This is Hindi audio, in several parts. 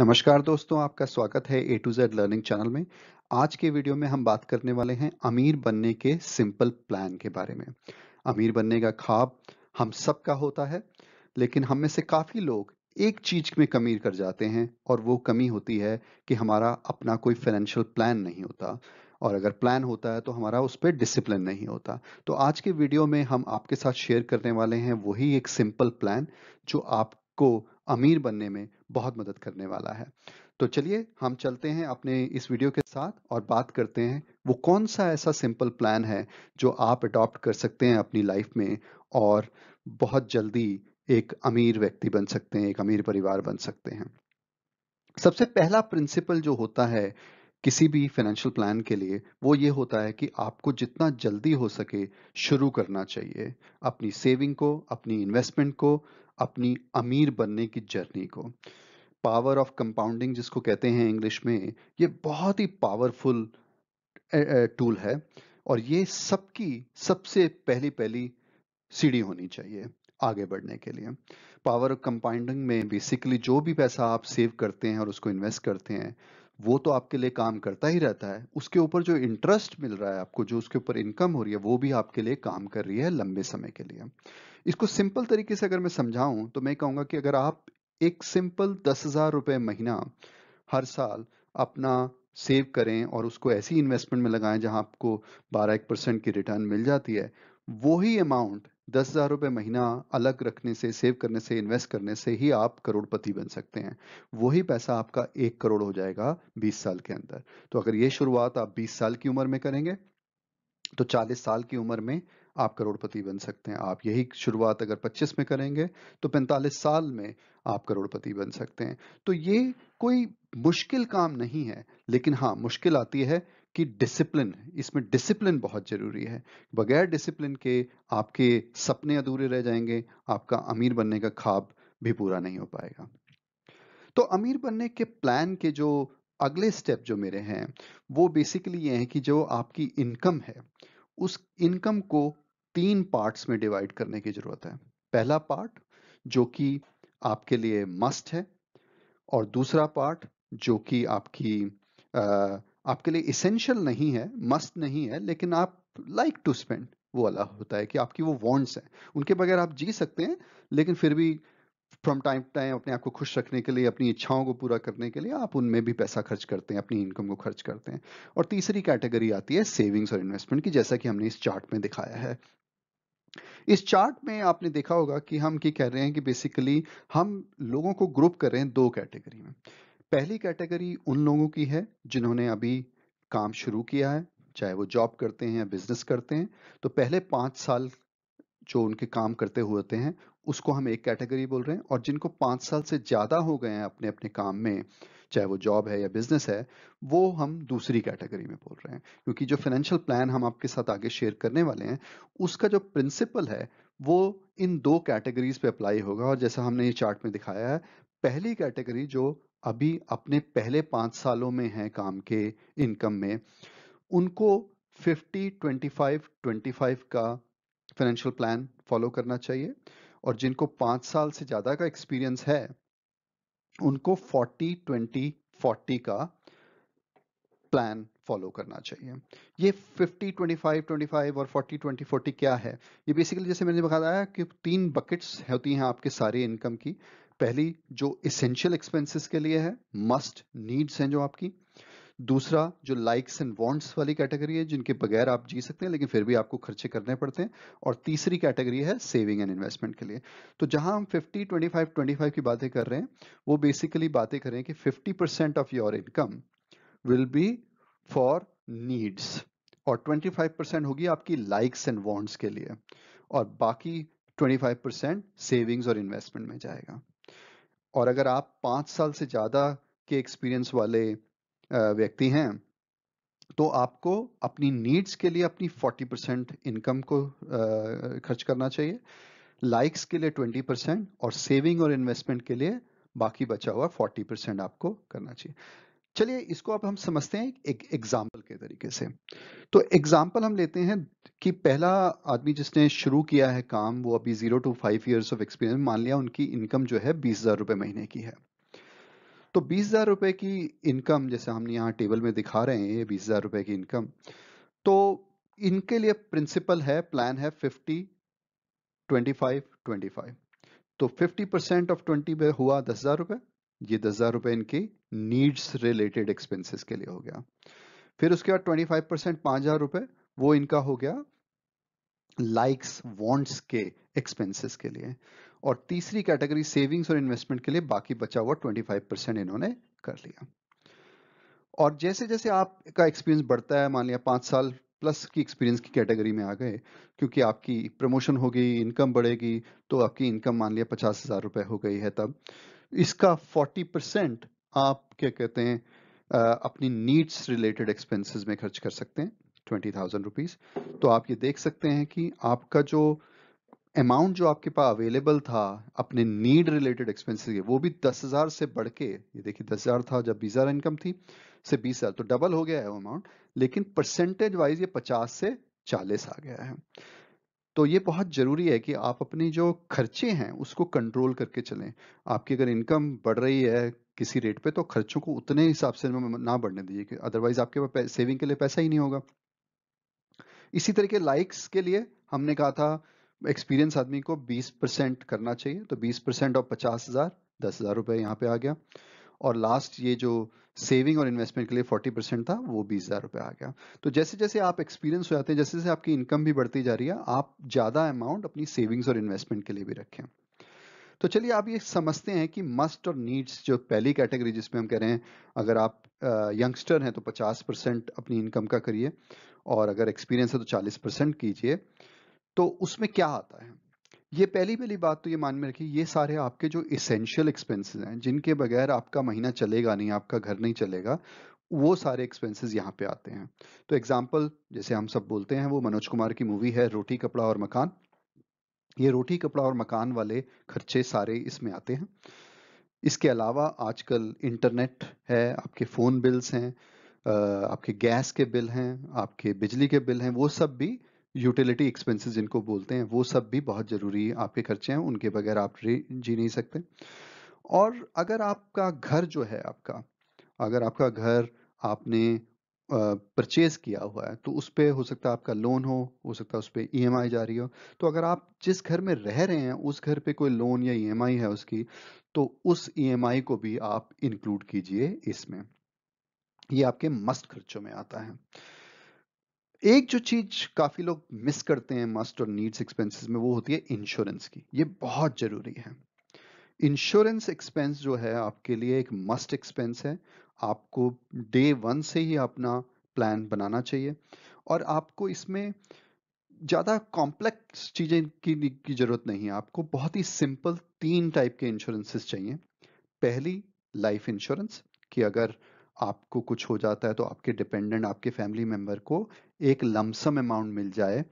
नमस्कार दोस्तों आपका स्वागत है A to Z learning channel में आज के वीडियो में हम बात करने वाले हैं अमीर बनने के सिंपल प्लान के बारे में अमीर बनने का ख्वाब हम सब का होता है लेकिन हम में से काफ़ी लोग एक चीज में कमी कर जाते हैं और वो कमी होती है कि हमारा अपना कोई फाइनेंशियल प्लान नहीं होता और अगर प्लान होता है तो हमारा उस पर डिसिप्लिन नहीं होता तो आज के वीडियो में हम आपके साथ शेयर करने वाले हैं वही एक सिंपल प्लान जो आपको अमीर बनने में बहुत मदद करने वाला है तो चलिए हम चलते हैं अपने इस वीडियो के साथ और बात करते हैं वो कौन सा ऐसा सिंपल प्लान है जो आप अडॉप्ट कर सकते हैं अपनी लाइफ में और बहुत जल्दी एक अमीर व्यक्ति बन सकते हैं एक अमीर परिवार बन सकते हैं सबसे पहला प्रिंसिपल जो होता है किसी भी फाइनेंशियल प्लान के लिए वो ये होता है कि आपको जितना जल्दी हो सके शुरू करना चाहिए अपनी सेविंग को अपनी इन्वेस्टमेंट को अपनी अमीर बनने की जर्नी को पावर ऑफ कंपाउंडिंग जिसको कहते हैं इंग्लिश में ये बहुत ही पावरफुल टूल है और ये सबकी सबसे पहली पहली सीढ़ी होनी चाहिए आगे बढ़ने के लिए पावर ऑफ कंपाउंडिंग में बेसिकली जो भी पैसा आप सेव करते हैं और उसको इन्वेस्ट करते हैं वो तो आपके लिए काम करता ही रहता है उसके ऊपर जो इंटरेस्ट मिल रहा है आपको जो उसके ऊपर इनकम हो रही है वो भी आपके लिए काम कर रही है लंबे समय के लिए इसको सिंपल तरीके से अगर मैं समझाऊं तो मैं कहूंगा कि अगर आप एक सिंपल दस हज़ार रुपए महीना हर साल अपना सेव करें और उसको ऐसी इन्वेस्टमेंट में लगाएं जहां आपको बारह एक परसेंट की रिटर्न मिल जाती है वही अमाउंट दस हज़ार रुपये महीना अलग रखने से सेव करने से इन्वेस्ट करने से ही आप करोड़पति बन सकते हैं वही पैसा आपका एक करोड़ हो जाएगा बीस साल के अंदर तो अगर ये शुरुआत आप बीस साल की उम्र में करेंगे तो चालीस साल की उम्र में आप करोड़पति बन सकते हैं आप यही शुरुआत अगर 25 में करेंगे तो 45 साल में आप करोड़पति बन सकते हैं तो ये कोई मुश्किल काम नहीं है लेकिन हाँ मुश्किल आती है कि डिसिप्लिन इसमें डिसिप्लिन बहुत ज़रूरी है बगैर डिसिप्लिन के आपके सपने अधूरे रह जाएंगे आपका अमीर बनने का ख्वाब भी पूरा नहीं हो पाएगा तो अमीर बनने के प्लान के जो अगले स्टेप जो मेरे हैं वो बेसिकली ये हैं कि जो आपकी इनकम है उस इनकम को तीन पार्ट्स में डिवाइड करने की जरूरत है पहला पार्ट जो कि आपके लिए मस्ट है और दूसरा पार्ट जो कि आपकी आपके लिए इसेंशियल नहीं है मस्ट नहीं है लेकिन आप लाइक टू स्पेंड वो अलग होता है कि आपकी वो वॉन्ट्स हैं उनके बगैर आप जी सकते हैं लेकिन फिर भी फ्रॉम टाइम टू टाइम अपने आप को खुश रखने के लिए अपनी इच्छाओं को पूरा करने के लिए आप उनमें भी पैसा खर्च करते हैं अपनी इनकम को खर्च करते हैं और तीसरी कैटेगरी आती है सेविंग्स और इन्वेस्टमेंट की जैसा कि हमने इस चार्ट में दिखाया है इस चार्ट में आपने देखा होगा कि हम क्या कह रहे हैं कि बेसिकली हम लोगों को ग्रुप कर रहे हैं दो कैटेगरी में पहली कैटेगरी उन लोगों की है जिन्होंने अभी काम शुरू किया है चाहे वो जॉब करते हैं या बिजनेस करते हैं तो पहले पांच साल जो उनके काम करते हुए होते हैं उसको हम एक कैटेगरी बोल रहे हैं और जिनको पांच साल से ज़्यादा हो गए हैं अपने अपने काम में चाहे वो जॉब है या बिजनेस है वो हम दूसरी कैटेगरी में बोल रहे हैं क्योंकि जो फाइनेंशियल प्लान हम आपके साथ आगे शेयर करने वाले हैं उसका जो प्रिंसिपल है वो इन दो कैटेगरीज पे अप्लाई होगा और जैसा हमने ये चार्ट में दिखाया है पहली कैटेगरी जो अभी अपने पहले पांच सालों में है काम के इनकम में उनको 50, 25, 25 का फाइनेंशियल प्लान फॉलो करना चाहिए और जिनको पांच साल से ज़्यादा का एक्सपीरियंस है उनको 40 20 40 का प्लान फॉलो करना चाहिए ये 50 25 25 और 40 20 40 क्या है ये बेसिकली जैसे मैंने बताया कि तीन बकेट्स होती हैं आपके सारे इनकम की पहली जो इसेंशियल एक्सपेंसेस के लिए है मस्ट नीड्स हैं जो आपकी दूसरा जो लाइक्स एंड वॉन्ट्स वाली कैटेगरी है जिनके बगैर आप जी सकते हैं लेकिन फिर भी आपको खर्चे करने पड़ते हैं और तीसरी कैटेगरी है सेविंग एंड इन्वेस्टमेंट के लिए तो जहां हम 50, 25, 25 की बातें कर रहे हैं वो बेसिकली बातें कर रहे हैं कि 50 percent of your income will be for needs और 25 परसेंट होगी आपकी लाइक्स एंड वॉन्ट्स के लिए और बाकी 25 परसेंट सेविंग्स और इन्वेस्टमेंट में जाएगा और अगर आप पांच साल से ज़्यादा के एक्सपीरियंस वाले व्यक्ति हैं तो आपको अपनी नीड्स के लिए अपनी 40 परसेंट इनकम को खर्च करना चाहिए लाइक्स के लिए 20 परसेंट और सेविंग और इन्वेस्टमेंट के लिए बाकी बचा हुआ 40 परसेंट आपको करना चाहिए चलिए इसको अब हम समझते हैं एक एग्जाम्पल के तरीके से तो एग्जाम्पल हम लेते हैं कि पहला आदमी जिसने शुरू किया है काम वो अभी zero to five years of experience मान लिया उनकी इनकम जो है बीस हजार रुपए महीने की है तो बीस हजार रुपए की इनकम जैसे हम यहाँ टेबल में दिखा रहे हैं ये बीस हजार रुपए की इनकम तो इनके लिए प्रिंसिपल है प्लान है fifty twenty five twenty five तो फिफ्टी परसेंट ऑफ ट्वेंटी में हुआ दस हजार रुपए ये दस हजार रुपए इनके नीड्स रिलेटेड एक्सपेंसेस के लिए हो गया फिर उसके बाद ट्वेंटी फाइव परसेंट पांच हजार रुपए वो इनका हो गया लाइक्स वॉन्ट्स के एक्सपेंसेस के लिए और तीसरी कैटेगरी सेविंग्स और इन्वेस्टमेंट के लिए बाकी बचा हुआ 25 परसेंट इन्होंने कर लिया और जैसे जैसे आपका एक्सपीरियंस बढ़ता है मान लिया पांच साल प्लस की एक्सपीरियंस की कैटेगरी में आ गए क्योंकि आपकी प्रमोशन होगी इनकम बढ़ेगी तो आपकी इनकम मान लिया पचास हज़ार रुपए हो गई है तब इसका फोर्टी परसेंट आप क्या कहते हैं अपनी नीड्स रिलेटेड एक्सपेंसेस में खर्च कर सकते हैं ट्वेंटी थाउजेंड रुपीज़ तो आप ये देख सकते हैं कि आपका जो अमाउंट जो आपके पास अवेलेबल था अपने नीड रिलेटेड एक्सपेंसेस के वो भी दस हजार से बढ़ के ये देखिए दस हजार था जब बीस हजार इनकम थी से बीस हजार तो डबल हो गया है वो अमाउंट लेकिन परसेंटेज वाइज ये पचास से चालीस आ गया है तो ये बहुत जरूरी है कि आप अपनी जो खर्चे हैं उसको कंट्रोल करके चलें आपकी अगर इनकम बढ़ रही है किसी रेट पे तो खर्चों को उतने हिसाब से ना बढ़ने दीजिए अदरवाइज आपके पास सेविंग के लिए पैसा ही नहीं होगा इसी तरीके लाइक्स के लिए हमने कहा था एक्सपीरियंस आदमी को 20 परसेंट करना चाहिए तो 20 परसेंट और पचास हजार दस हजार रुपये यहाँ पे आ गया और लास्ट ये जो सेविंग और इन्वेस्टमेंट के लिए 40 परसेंट था वो बीस हजार रुपए आ गया तो जैसे जैसे आप एक्सपीरियंस हो जाते हैं जैसे जैसे आपकी इनकम भी बढ़ती जा रही है आप ज़्यादा अमाउंट अपनी सेविंग्स और इन्वेस्टमेंट के लिए भी रखें तो चलिए आप ये समझते हैं कि मस्ट और नीड्स जो पहली कैटेगरी जिसमें हम कह रहे हैं अगर आप यंगस्टर हैं तो 50 परसेंट अपनी इनकम का करिए और अगर एक्सपीरियंस है तो 40 परसेंट कीजिए तो उसमें क्या आता है ये पहली पहली बात तो ये मान में रखिए ये सारे आपके जो इसेंशियल एक्सपेंसेस हैं जिनके बगैर आपका महीना चलेगा नहीं आपका घर नहीं चलेगा वो सारे एक्सपेंसेस यहाँ पे आते हैं तो एग्जाम्पल जैसे हम सब बोलते हैं वो मनोज कुमार की मूवी है रोटी कपड़ा और मकान ये रोटी कपड़ा और मकान वाले खर्चे सारे इसमें आते हैं इसके अलावा आजकल इंटरनेट है आपके फ़ोन बिल्स हैं आपके गैस के बिल हैं आपके बिजली के बिल हैं वो सब भी यूटिलिटी एक्सपेंसेस जिनको बोलते हैं वो सब भी बहुत ज़रूरी है आपके खर्चे हैं उनके बगैर आप जी नहीं सकते और अगर आपका घर जो है आपका अगर आपका घर आपने परचेज़ किया हुआ है तो उस पर हो सकता है आपका लोन हो हो सकता है उस पर ई e जा रही हो तो अगर आप जिस घर में रह रहे हैं उस घर पे कोई लोन या ई e है उसकी तो उस ई e को भी आप इंक्लूड कीजिए इसमें ये आपके मस्त खर्चों में आता है एक जो चीज काफी लोग मिस करते हैं मस्ट और नीड्स एक्सपेंसेस में वो होती है इंश्योरेंस की ये बहुत जरूरी है इंश्योरेंस एक्सपेंस जो है आपके लिए एक मस्ट एक्सपेंस है आपको डे वन से ही अपना प्लान बनाना चाहिए और आपको इसमें ज़्यादा कॉम्प्लेक्स चीज़ें की की ज़रूरत नहीं है आपको बहुत ही सिंपल तीन टाइप के इंश्योरेंसेस चाहिए पहली लाइफ इंश्योरेंस कि अगर आपको कुछ हो जाता है तो आपके डिपेंडेंट आपके फैमिली मेंबर को एक लमसम अमाउंट मिल जाए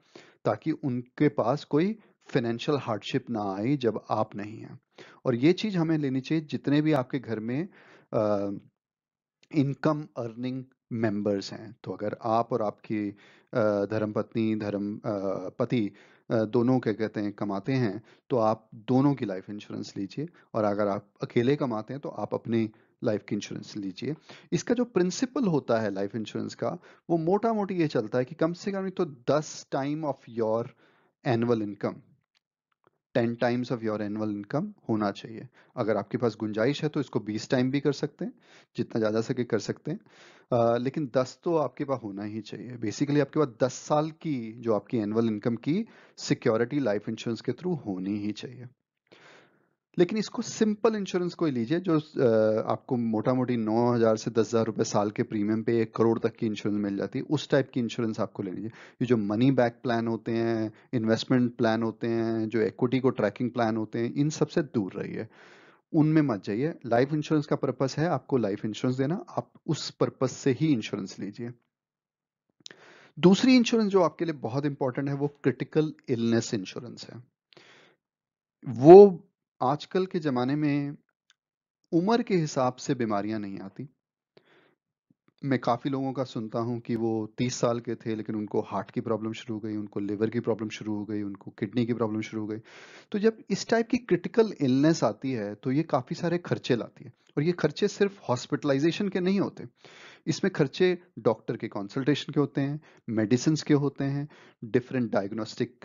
ताकि उनके पास कोई फाइनेंशियल हार्डशिप ना आए जब आप नहीं हैं और ये चीज़ हमें लेनी चाहिए जितने भी आपके घर में इनकम अर्निंग मेंबर्स हैं तो अगर आप और आपकी धर्मपत्नी धर्म पति दोनों क्या कहते हैं कमाते हैं तो आप दोनों की लाइफ इंश्योरेंस लीजिए और अगर आप अकेले कमाते हैं तो आप अपनी लाइफ की इंश्योरेंस लीजिए इसका जो प्रिंसिपल होता है लाइफ इंश्योरेंस का वो मोटा मोटी ये चलता है कि कम से कम तो दस time of your annual income ten times of your annual income होना चाहिए अगर आपके पास गुंजाइश है तो इसको बीस टाइम भी कर सकते हैं जितना ज़्यादा सके कर सकते हैं आ, लेकिन दस तो आपके पास होना ही चाहिए बेसिकली आपके पास दस साल की जो आपकी एनुअल इनकम की सिक्योरिटी लाइफ इंश्योरेंस के थ्रू होनी ही चाहिए लेकिन इसको सिंपल इंश्योरेंस को ही लीजिए जो आपको मोटा मोटी नौ हज़ार से दस हज़ार रुपए साल के प्रीमियम पे एक करोड़ तक की इंश्योरेंस मिल जाती है उस टाइप की इंश्योरेंस आपको ले लीजिए ये जो मनी बैक प्लान होते हैं इन्वेस्टमेंट प्लान होते हैं जो इक्विटी को ट्रैकिंग प्लान होते हैं इन सबसे दूर रहिए उनमें मत जाइए लाइफ इंश्योरेंस का पर्पज है आपको लाइफ इंश्योरेंस देना आप उस पर्पज से ही इंश्योरेंस लीजिए दूसरी इंश्योरेंस जो आपके लिए बहुत इंपॉर्टेंट है वो क्रिटिकल इलनेस इंश्योरेंस है वो आजकल के ज़माने में उम्र के हिसाब से बीमारियां नहीं आती मैं काफ़ी लोगों का सुनता हूँ कि वो तीस साल के थे लेकिन उनको हार्ट की प्रॉब्लम शुरू हो गई उनको लिवर की प्रॉब्लम शुरू हो गई उनको किडनी की प्रॉब्लम शुरू हो गई तो जब इस टाइप की क्रिटिकल इलनेस आती है तो ये काफ़ी सारे खर्चे लाती है और ये खर्चे सिर्फ हॉस्पिटलाइजेशन के नहीं होते इसमें खर्चे डॉक्टर के कंसल्टेशन के होते हैं मेडिसिन के होते हैं डिफरेंट डायग्नोस्टिक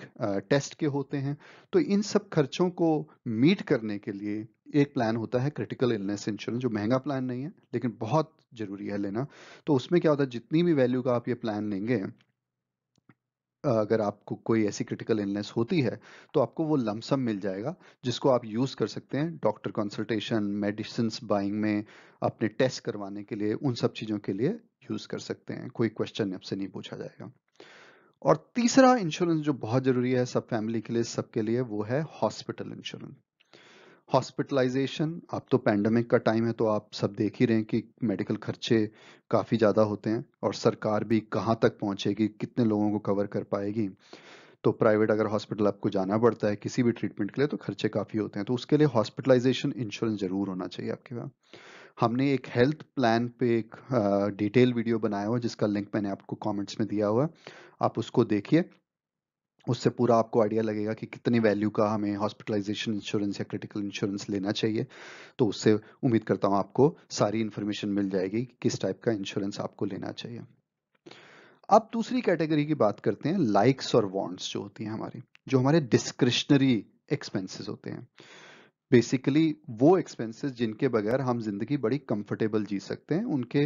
टेस्ट के होते हैं तो इन सब खर्चों को मीट करने के लिए एक प्लान होता है क्रिटिकल इलनेस इंश्योरेंस जो महंगा प्लान नहीं है लेकिन बहुत जरूरी है लेना तो उसमें क्या होता है जितनी भी वैल्यू का आप ये प्लान लेंगे अगर आपको कोई ऐसी क्रिटिकल इलनेस होती है तो आपको वो लमसम मिल जाएगा जिसको आप यूज़ कर सकते हैं डॉक्टर कंसल्टेशन मेडिसिन बाइंग में अपने टेस्ट करवाने के लिए उन सब चीज़ों के लिए यूज़ कर सकते हैं कोई क्वेश्चन आपसे नहीं पूछा जाएगा और तीसरा इंश्योरेंस जो बहुत ज़रूरी है सब फैमिली के लिए सबके लिए वो है हॉस्पिटल इंश्योरेंस हॉस्पिटलाइजेशन अब तो पैंडमिक का टाइम है तो आप सब देख ही रहे हैं कि मेडिकल खर्चे काफ़ी ज़्यादा होते हैं और सरकार भी कहाँ तक पहुँचेगी कितने लोगों को कवर कर पाएगी तो प्राइवेट अगर हॉस्पिटल आपको जाना पड़ता है किसी भी ट्रीटमेंट के लिए तो खर्चे काफ़ी होते हैं तो उसके लिए हॉस्पिटलाइजेशन इंश्योरेंस ज़रूर होना चाहिए आपके पास हमने एक हेल्थ प्लान पे एक डिटेल वीडियो बनाया हुआ जिसका लिंक मैंने आपको कमेंट्स में दिया हुआ आप उसको देखिए उससे पूरा आपको आइडिया लगेगा कि कितनी वैल्यू का हमें हॉस्पिटलाइजेशन इंश्योरेंस या क्रिटिकल इंश्योरेंस लेना चाहिए तो उससे उम्मीद करता हूँ आपको सारी इंफॉर्मेशन मिल जाएगी कि किस टाइप का इंश्योरेंस आपको लेना चाहिए अब दूसरी कैटेगरी की बात करते हैं लाइक्स और वॉन्ट्स जो होती हैं हमारी जो हमारे डिस्क्रिशनरी एक्सपेंसेस होते हैं बेसिकली वो एक्सपेंसेस जिनके बगैर हम जिंदगी बड़ी कंफर्टेबल जी सकते हैं उनके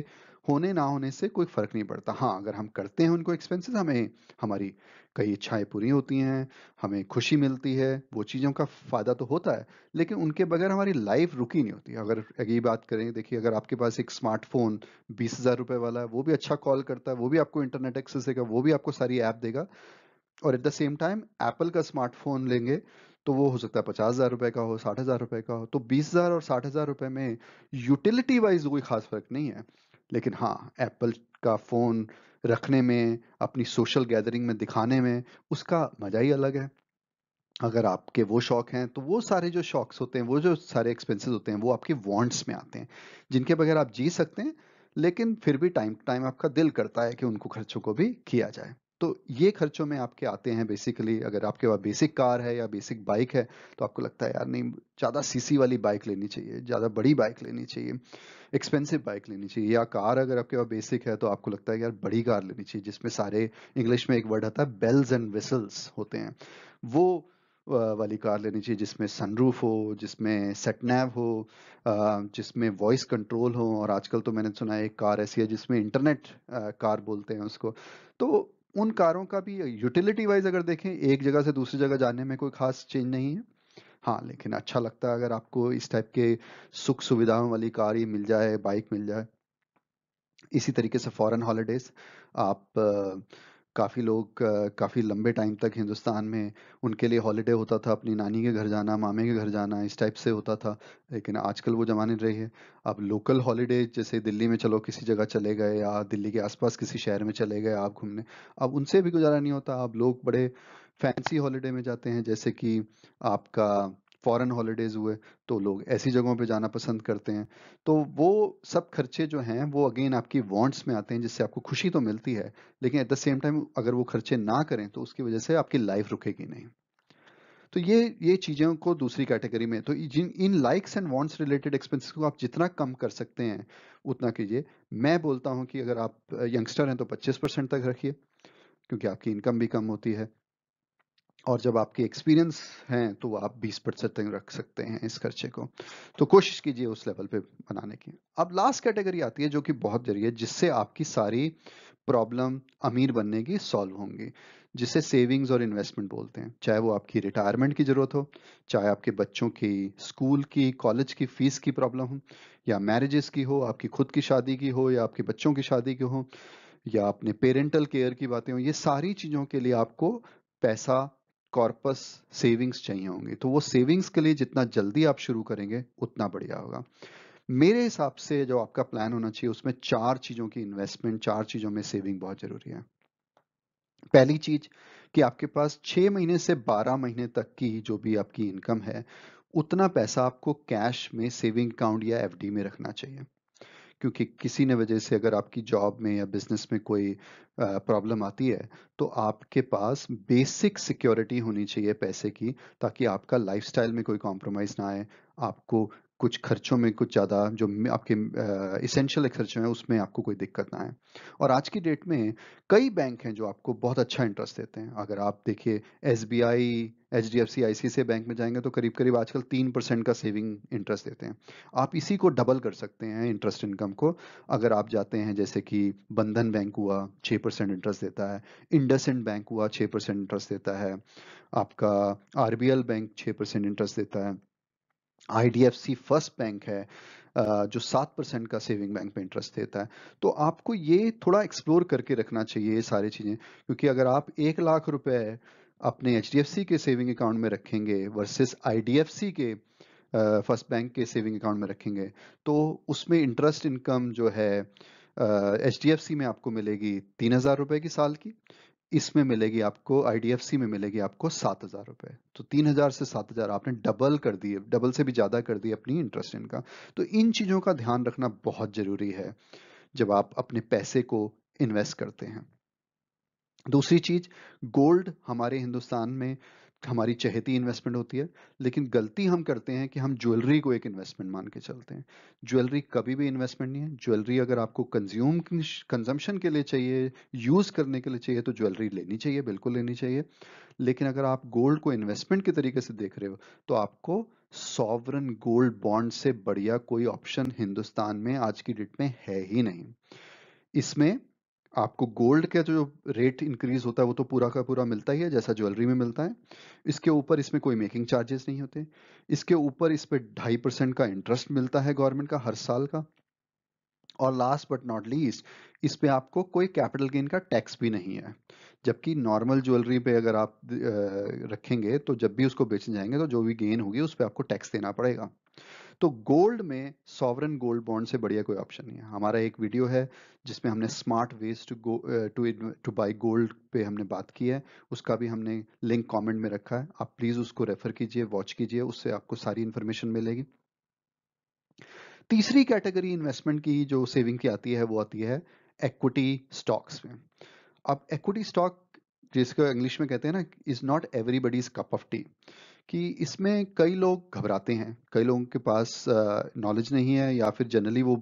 होने ना होने से कोई फर्क नहीं पड़ता हाँ अगर हम करते हैं उनको एक्सपेंसेस हमें हमारी कई इच्छाएं पूरी होती हैं हमें खुशी मिलती है वो चीज़ों का फ़ायदा तो होता है लेकिन उनके बगैर हमारी लाइफ रुकी नहीं होती अगर अगली बात करें देखिए अगर आपके पास एक स्मार्टफोन बीस हज़ार रुपये वाला है वो भी अच्छा कॉल करता है वो भी आपको इंटरनेट एक्सेस देगा वो भी आपको सारी ऐप देगा और at the same time Apple का स्मार्टफोन लेंगे तो वो हो सकता है पचास हज़ार रुपए का हो साठ हज़ार रुपए का हो तो बीस हज़ार और साठ हज़ार रुपए में यूटिलिटी वाइज कोई ख़ास फ़र्क नहीं है लेकिन हाँ एप्पल का फ़ोन रखने में अपनी सोशल गैदरिंग में दिखाने में उसका मज़ा ही अलग है अगर आपके वो शौक हैं तो वो सारे जो शौक्स होते हैं वो जो सारे एक्सपेंसेस होते हैं वो आपके वॉन्ट्स में आते हैं जिनके बगैर आप जी सकते हैं लेकिन फिर भी टाइम टू टाइम आपका दिल करता है कि उनको खर्चों को भी किया जाए तो ये खर्चों में आपके आते हैं बेसिकली अगर आपके पास बेसिक कार है या बेसिक बाइक है तो आपको लगता है यार नहीं ज़्यादा सीसी वाली बाइक लेनी चाहिए ज़्यादा बड़ी बाइक लेनी चाहिए एक्सपेंसिव बाइक लेनी चाहिए या कार अगर आपके पास बेसिक है तो आपको लगता है यार बड़ी कार लेनी चाहिए जिसमें सारे इंग्लिश में एक वर्ड आता है बेल्स एंड विसल्स होते हैं वो वाली कार लेनी चाहिए जिसमें सनरूफ हो जिसमें सेटनैव हो जिसमें वॉइस कंट्रोल हो और आजकल तो मैंने सुना है एक कार ऐसी है जिसमें इंटरनेट कार बोलते हैं उसको तो उन कारों का भी यूटिलिटी वाइज अगर देखें एक जगह से दूसरी जगह जाने में कोई खास चेंज नहीं है हाँ लेकिन अच्छा लगता है अगर आपको इस टाइप के सुख सुविधाओं वाली कार ही मिल जाए बाइक मिल जाए इसी तरीके से फॉरेन हॉलीडेज आप काफ़ी लोग काफ़ी लंबे टाइम तक हिंदुस्तान में उनके लिए हॉलीडे होता था अपनी नानी के घर जाना मामे के घर जाना इस टाइप से होता था लेकिन आजकल वो ज़माने रही है अब लोकल हॉलीडे जैसे दिल्ली में चलो किसी जगह चले गए या दिल्ली के आसपास किसी शहर में चले गए आप घूमने अब उनसे भी गुजारा नहीं होता अब लोग बड़े फैंसी हॉलीडे में जाते हैं जैसे कि आपका फॉरेन हॉलीडेज़ हुए तो लोग ऐसी जगहों पे जाना पसंद करते हैं तो वो सब खर्चे जो हैं वो अगेन आपकी वांट्स में आते हैं जिससे आपको खुशी तो मिलती है लेकिन एट द सेम टाइम अगर वो खर्चे ना करें तो उसकी वजह से आपकी लाइफ रुकेगी नहीं तो ये ये चीज़ों को दूसरी कैटेगरी में तो जिन इन likes and wants related expenses को आप जितना कम कर सकते हैं उतना कीजिए मैं बोलता हूँ कि अगर आप यंगस्टर हैं तो 25 परसेंट तक रखिए क्योंकि आपकी इनकम भी कम होती है और जब आपकी एक्सपीरियंस हैं तो आप 20 परसेंट तक रख सकते हैं इस खर्चे को तो कोशिश कीजिए उस लेवल पे बनाने की अब लास्ट कैटेगरी आती है जो कि बहुत जरूरी है जिससे आपकी सारी प्रॉब्लम अमीर बनने की सॉल्व होंगी जिसे सेविंग्स और इन्वेस्टमेंट बोलते हैं चाहे वो आपकी रिटायरमेंट की ज़रूरत हो चाहे आपके बच्चों की स्कूल की कॉलेज की फीस की प्रॉब्लम हो या मैरिजेस की हो आपकी खुद की शादी की हो या आपके बच्चों की शादी की हो या अपने पेरेंटल केयर की बातें हो ये सारी चीज़ों के लिए आपको पैसा कॉर्पस सेविंग्स चाहिए होंगे तो वो सेविंग्स के लिए जितना जल्दी आप शुरू करेंगे उतना बढ़िया होगा मेरे हिसाब से जो आपका प्लान होना चाहिए उसमें चार चीज़ों की इन्वेस्टमेंट चार चीज़ों में सेविंग बहुत ज़रूरी है पहली चीज कि आपके पास छह महीने से बारह महीने तक की जो भी आपकी इनकम है उतना पैसा आपको कैश में सेविंग अकाउंट या एफडी में रखना चाहिए क्योंकि किसी ने वजह से अगर आपकी जॉब में या बिजनेस में कोई प्रॉब्लम आती है तो आपके पास बेसिक सिक्योरिटी होनी चाहिए पैसे की ताकि आपका लाइफस्टाइल में कोई कॉम्प्रोमाइज़ ना आए आपको कुछ खर्चों में कुछ ज़्यादा जो आपके इसेंशियल खर्चे हैं उसमें आपको कोई दिक्कत ना आए और आज की डेट में कई बैंक हैं जो आपको बहुत अच्छा इंटरेस्ट देते हैं अगर आप देखिए S B I H D F C I C से बैंक में जाएंगे तो करीब करीब आजकल तीन परसेंट का सेविंग इंटरेस्ट देते हैं आप इसी को डबल कर सकते हैं इंटरेस्ट इनकम को अगर आप जाते हैं जैसे कि बंधन बैंक हुआ छः परसेंट इंटरेस्ट देता है इंड बैंक हुआ छः परसेंट इंटरेस्ट देता है आपका आर बी एल बैंक छः परसेंट इंटरेस्ट देता है आई फर्स्ट बैंक है जो सात परसेंट का सेविंग बैंक में इंटरेस्ट देता है तो आपको ये थोड़ा एक्सप्लोर करके रखना चाहिए ये सारी चीज़ें क्योंकि अगर आप एक लाख रुपए अपने एच के सेविंग अकाउंट में रखेंगे वर्सेस आई के फर्स्ट बैंक के सेविंग अकाउंट में रखेंगे तो उसमें इंटरेस्ट इनकम जो है एच uh, में आपको मिलेगी तीन हज़ार रुपये की साल की इसमें मिलेगी आपको आई में मिलेगी आपको सात हजार रुपए तो तीन हजार से सात हजार आपने डबल कर दिए डबल से भी ज्यादा कर दिए अपनी इंटरेस्ट इनका तो इन चीजों का ध्यान रखना बहुत जरूरी है जब आप अपने पैसे को इन्वेस्ट करते हैं दूसरी चीज गोल्ड हमारे हिंदुस्तान में हमारी चहेती इन्वेस्टमेंट होती है लेकिन गलती हम करते हैं कि हम ज्वेलरी को एक इन्वेस्टमेंट मान के चलते हैं ज्वेलरी कभी भी इन्वेस्टमेंट नहीं है ज्वेलरी अगर आपको कंज्यूम कंजम्पशन के लिए चाहिए यूज़ करने के लिए चाहिए तो ज्वेलरी लेनी चाहिए बिल्कुल लेनी चाहिए लेकिन अगर आप गोल्ड को इन्वेस्टमेंट के तरीके से देख रहे हो तो आपको सॉवरन गोल्ड बॉन्ड से बढ़िया कोई ऑप्शन हिंदुस्तान में आज की डेट में है ही नहीं इसमें आपको गोल्ड का जो रेट इंक्रीज होता है वो तो पूरा का पूरा मिलता ही है जैसा ज्वेलरी में मिलता है इसके ऊपर इसमें कोई मेकिंग चार्जेस नहीं होते इसके ऊपर इस पर ढाई परसेंट का इंटरेस्ट मिलता है गवर्नमेंट का हर साल का और लास्ट बट नॉट लीस्ट इस पे आपको कोई कैपिटल गेन का टैक्स भी नहीं है जबकि नॉर्मल ज्वेलरी पे अगर आप रखेंगे तो जब भी उसको बेचने जाएंगे तो जो भी गेन होगी उस पर आपको टैक्स देना पड़ेगा तो गोल्ड में सॉवरन गोल्ड बॉन्ड से बढ़िया कोई ऑप्शन नहीं है हमारा एक वीडियो है जिसमें हमने smart ways to go to to buy gold पे हमने बात की है उसका भी हमने लिंक कमेंट में रखा है आप प्लीज़ उसको रेफर कीजिए वॉच कीजिए उससे आपको सारी इंफॉर्मेशन मिलेगी तीसरी कैटेगरी इन्वेस्टमेंट की जो सेविंग की आती है वो आती है एक्विटी स्टॉक्स में अब एक्विटी स्टॉक जिसको इंग्लिश में कहते हैं ना is not everybody's cup of tea कि इसमें कई लोग घबराते हैं कई लोगों के पास नॉलेज नहीं है या फिर जनरली वो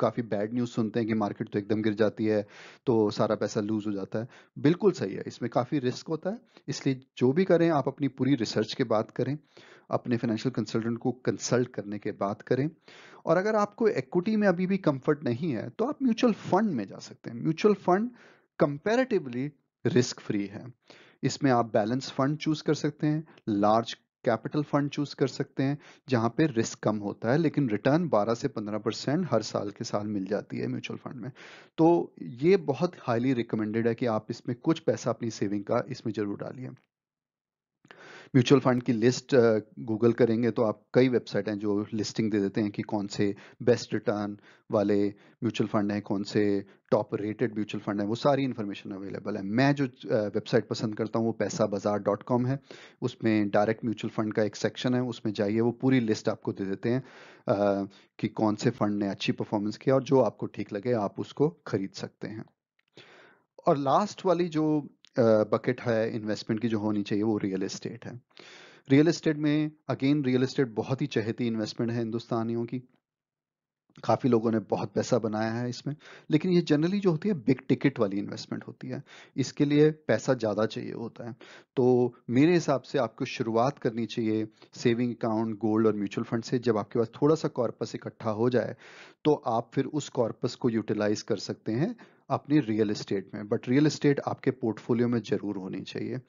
काफ़ी बैड न्यूज़ सुनते हैं कि मार्केट तो एकदम गिर जाती है तो सारा पैसा लूज़ हो जाता है बिल्कुल सही है इसमें काफ़ी रिस्क होता है इसलिए जो भी करें आप अपनी पूरी रिसर्च के बाद करें अपने फाइनेंशियल कंसल्टेंट को कंसल्ट करने के बाद करें और अगर आपको इक्विटी में अभी भी कंफर्ट नहीं है तो आप म्यूचुअल फंड में जा सकते हैं mutual fund comparatively risk free है इसमें आप बैलेंस फंड चूज कर सकते हैं लार्ज कैपिटल फंड चूज कर सकते हैं जहां पे रिस्क कम होता है लेकिन रिटर्न 12 से 15 परसेंट हर साल के साल मिल जाती है म्यूचुअल फंड में तो ये बहुत हाईली रिकमेंडेड है कि आप इसमें कुछ पैसा अपनी सेविंग का इसमें जरूर डालिए म्यूचुअल फंड की लिस्ट गूगल करेंगे तो आप कई वेबसाइट हैं जो लिस्टिंग दे देते हैं कि कौन से बेस्ट रिटर्न वाले म्यूचुअल फंड हैं कौन से टॉप रेटेड म्यूचुअल फंड हैं वो सारी इन्फॉर्मेशन अवेलेबल है मैं जो वेबसाइट पसंद करता हूँ वो पैसा बाजार डॉट कॉम है उसमें डायरेक्ट म्यूचुअल फंड का एक सेक्शन है उसमें जाइए वो पूरी लिस्ट आपको दे देते हैं कि कौन से फंड ने अच्छी परफॉर्मेंस किया और जो आपको ठीक लगे आप उसको खरीद सकते हैं और लास्ट वाली जो बकेट है इन्वेस्टमेंट की जो होनी चाहिए वो रियल इस्टेट है रियल इस्टेट में अगेन रियल इस्टेट बहुत ही चहती इन्वेस्टमेंट है हिंदुस्तानियों की काफ़ी लोगों ने बहुत पैसा बनाया है इसमें लेकिन ये जनरली जो होती है बिग टिकट वाली इन्वेस्टमेंट होती है इसके लिए पैसा ज़्यादा चाहिए होता है तो मेरे हिसाब से आपको शुरुआत करनी चाहिए सेविंग अकाउंट गोल्ड और म्यूचुअल फंड से जब आपके पास थोड़ा सा कॉर्पस इकट्ठा हो जाए तो आप फिर उस कॉर्पस को यूटिलाइज कर सकते हैं अपने रियल इस्टेट में बट रियल इस्टेट आपके पोर्टफोलियो में ज़रूर होनी चाहिए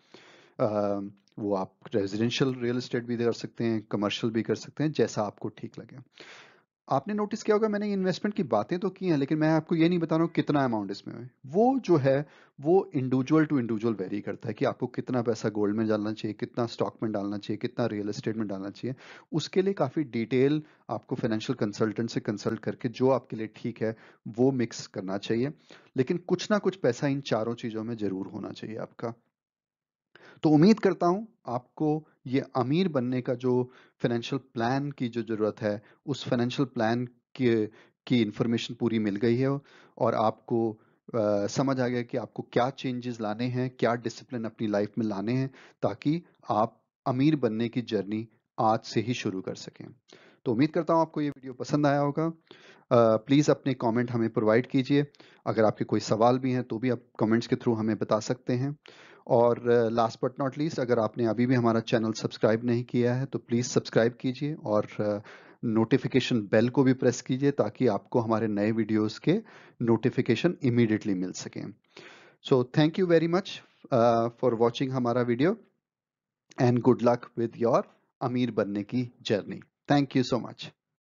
आ, वो आप रेजिडेंशियल रियल इस्टेट भी कर सकते हैं कमर्शियल भी कर सकते हैं जैसा आपको ठीक लगे आपने नोटिस किया होगा मैंने इन्वेस्टमेंट की बातें तो की हैं लेकिन मैं आपको ये नहीं बता रहा हूँ कितना अमाउंट इसमें है वो जो है वो इंडिविजुअल टू इंडिविजुअल वेरी करता है कि आपको कितना पैसा गोल्ड में डालना चाहिए कितना स्टॉक में डालना चाहिए कितना रियल एस्टेट में डालना चाहिए उसके लिए काफ़ी डिटेल आपको फाइनेंशियल कंसल्टेंट से कंसल्ट करके जो आपके लिए ठीक है वो मिक्स करना चाहिए लेकिन कुछ ना कुछ पैसा इन चारों चीज़ों में ज़रूर होना चाहिए आपका तो उम्मीद करता हूं आपको ये अमीर बनने का जो फाइनेंशियल प्लान की जो ज़रूरत है उस फाइनेंशियल प्लान के की इन्फॉर्मेशन पूरी मिल गई है और आपको आ, समझ आ गया कि आपको क्या चेंजेस लाने हैं क्या डिसिप्लिन अपनी लाइफ में लाने हैं ताकि आप अमीर बनने की जर्नी आज से ही शुरू कर सकें तो उम्मीद करता हूं आपको ये वीडियो पसंद आया होगा प्लीज़ अपने कमेंट हमें प्रोवाइड कीजिए अगर आपके कोई सवाल भी हैं तो भी आप कमेंट्स के थ्रू हमें बता सकते हैं और लास्ट बट नॉट लीस्ट अगर आपने अभी भी हमारा चैनल सब्सक्राइब नहीं किया है तो प्लीज़ सब्सक्राइब कीजिए और नोटिफिकेशन बेल को भी प्रेस कीजिए ताकि आपको हमारे नए वीडियोस के नोटिफिकेशन इमीडिएटली मिल सकें so thank you very much for watching हमारा video and good luck with your अमीर बनने की journey thank you so much